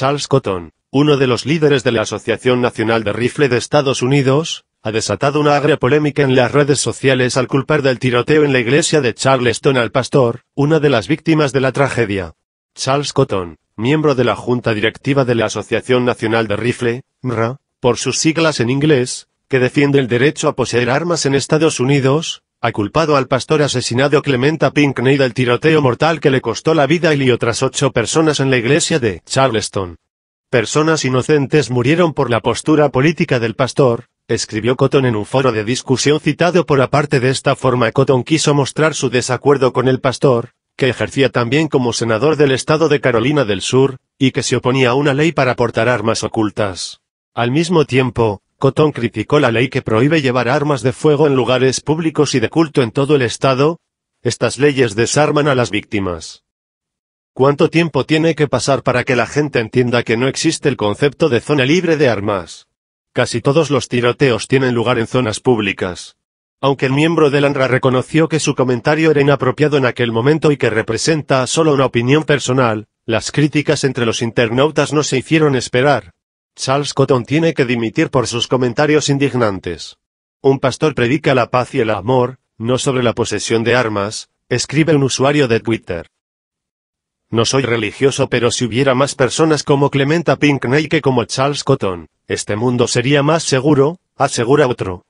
Charles Cotton, uno de los líderes de la Asociación Nacional de Rifle de Estados Unidos, ha desatado una agria polémica en las redes sociales al culpar del tiroteo en la iglesia de Charleston al pastor, una de las víctimas de la tragedia. Charles Cotton, miembro de la Junta Directiva de la Asociación Nacional de Rifle, MRA, por sus siglas en inglés, que defiende el derecho a poseer armas en Estados Unidos, ha culpado al pastor asesinado Clementa Pinkney del tiroteo mortal que le costó la vida y otras ocho personas en la iglesia de Charleston. Personas inocentes murieron por la postura política del pastor, escribió Cotton en un foro de discusión citado por aparte de esta forma Cotton quiso mostrar su desacuerdo con el pastor, que ejercía también como senador del estado de Carolina del Sur, y que se oponía a una ley para portar armas ocultas. Al mismo tiempo, Cotton criticó la ley que prohíbe llevar armas de fuego en lugares públicos y de culto en todo el estado. Estas leyes desarman a las víctimas. ¿Cuánto tiempo tiene que pasar para que la gente entienda que no existe el concepto de zona libre de armas? Casi todos los tiroteos tienen lugar en zonas públicas. Aunque el miembro del ANRA reconoció que su comentario era inapropiado en aquel momento y que representa solo una opinión personal, las críticas entre los internautas no se hicieron esperar, Charles Cotton tiene que dimitir por sus comentarios indignantes. Un pastor predica la paz y el amor, no sobre la posesión de armas, escribe un usuario de Twitter. No soy religioso pero si hubiera más personas como Clementa Pinkney que como Charles Cotton, este mundo sería más seguro, asegura otro.